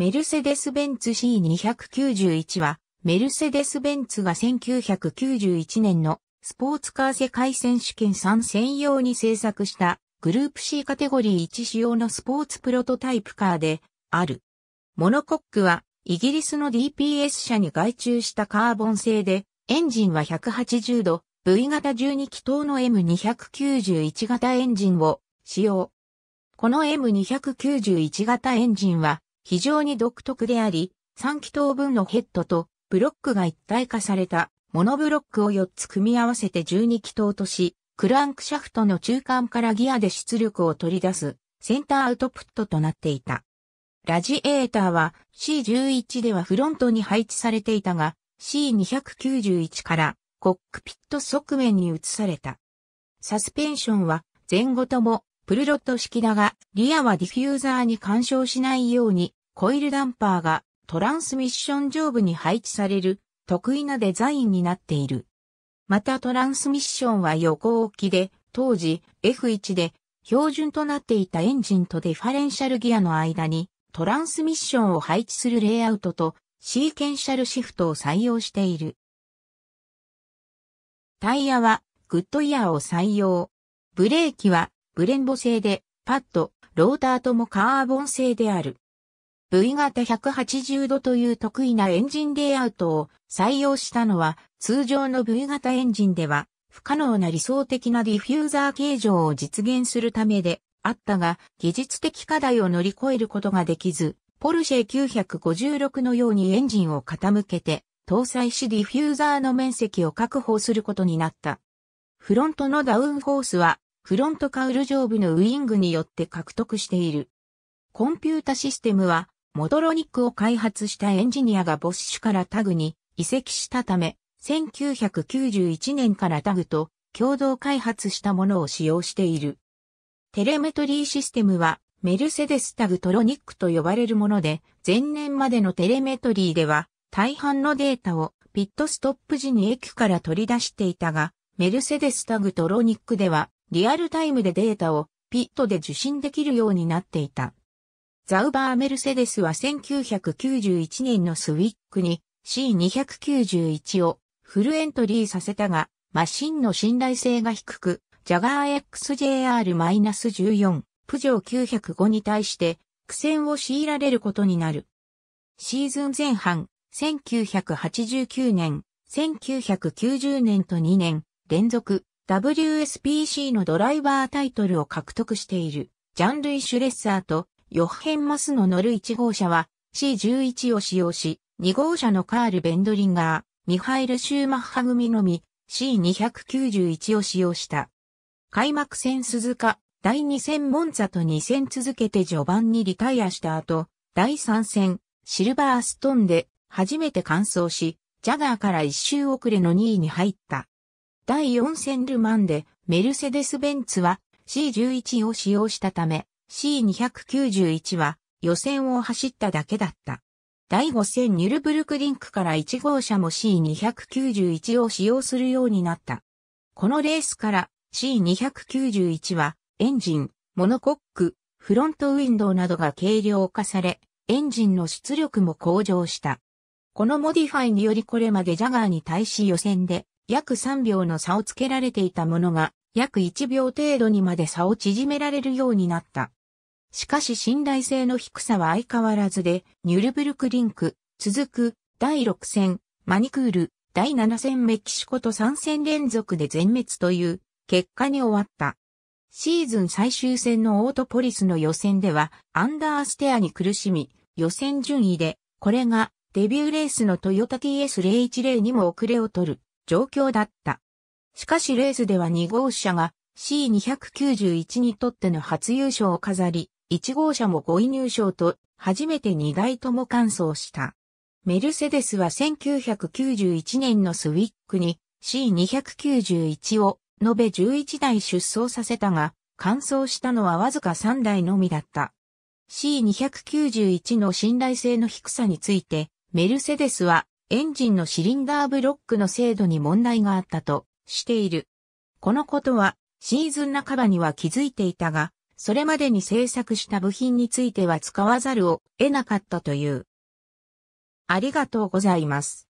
メルセデス・ベンツ C291 は、メルセデス・ベンツが1991年のスポーツカー世界選手権3専用に制作したグループ C カテゴリー1仕様のスポーツプロトタイプカーである。モノコックはイギリスの DPS 社に外注したカーボン製でエンジンは180度 V 型12気筒の M291 型エンジンを使用。この M291 型エンジンは非常に独特であり、3気筒分のヘッドとブロックが一体化されたモノブロックを4つ組み合わせて12気筒とし、クランクシャフトの中間からギアで出力を取り出すセンターアウトプットとなっていた。ラジエーターは C11 ではフロントに配置されていたが C291 からコックピット側面に移された。サスペンションは前後ともプルロット式だが、リアはディフューザーに干渉しないように、コイルダンパーがトランスミッション上部に配置される得意なデザインになっている。またトランスミッションは横置きで、当時 F1 で標準となっていたエンジンとデファレンシャルギアの間にトランスミッションを配置するレイアウトとシーケンシャルシフトを採用している。タイヤはグッドイヤーを採用。ブレーキはブレンボ製で、パッド、ローターともカーボン製である。V 型180度という得意なエンジンレイアウトを採用したのは通常の V 型エンジンでは不可能な理想的なディフューザー形状を実現するためであったが技術的課題を乗り越えることができずポルシェ956のようにエンジンを傾けて搭載しディフューザーの面積を確保することになった。フロントのダウンフォースはフロントカウル上部のウィングによって獲得している。コンピュータシステムは、モトロニックを開発したエンジニアがボッシュからタグに移籍したため、1991年からタグと共同開発したものを使用している。テレメトリーシステムは、メルセデスタグトロニックと呼ばれるもので、前年までのテレメトリーでは、大半のデータをピットストップ時に駅から取り出していたが、メルセデスタグトロニックではリアルタイムでデータをピットで受信できるようになっていた。ザウバー・メルセデスは1991年のスウィックに C291 をフルエントリーさせたが、マシンの信頼性が低く、ジャガー XJR-14、プジョー905に対して苦戦を強いられることになる。シーズン前半、1989年、1990年と2年連続 WSPC のドライバータイトルを獲得している、ジャンルイ・シュレッサーと、ヨッヘン・マスの乗る1号車は、C11 を使用し、2号車のカール・ベンドリンガー、ミハイル・シューマッハ組のみ、C291 を使用した。開幕戦鈴鹿、第2戦モンザと2戦続けて序盤にリタイアした後、第3戦、シルバーストンで初めて完走し、ジャガーから1周遅れの2位に入った。第4戦ルマンでメルセデス・ベンツは C11 を使用したため C291 は予選を走っただけだった。第5戦ニュルブルクリンクから1号車も C291 を使用するようになった。このレースから C291 はエンジン、モノコック、フロントウィンドウなどが軽量化され、エンジンの出力も向上した。このモディファイによりこれまでジャガーに対し予選で約3秒の差をつけられていたものが、約1秒程度にまで差を縮められるようになった。しかし信頼性の低さは相変わらずで、ニュルブルクリンク、続く、第6戦、マニクール、第7戦メキシコと3戦連続で全滅という結果に終わった。シーズン最終戦のオートポリスの予選ではアンダーステアに苦しみ予選順位でこれがデビューレースのトヨタ TS010 にも遅れを取る。状況だった。しかしレースでは2号車が C291 にとっての初優勝を飾り、1号車も5位入賞と、初めて2台とも完走した。メルセデスは1991年のスウィックに C291 を延べ11台出走させたが、完走したのはわずか3台のみだった。C291 の信頼性の低さについて、メルセデスはエンジンのシリンダーブロックの精度に問題があったとしている。このことはシーズン半ばには気づいていたが、それまでに製作した部品については使わざるを得なかったという。ありがとうございます。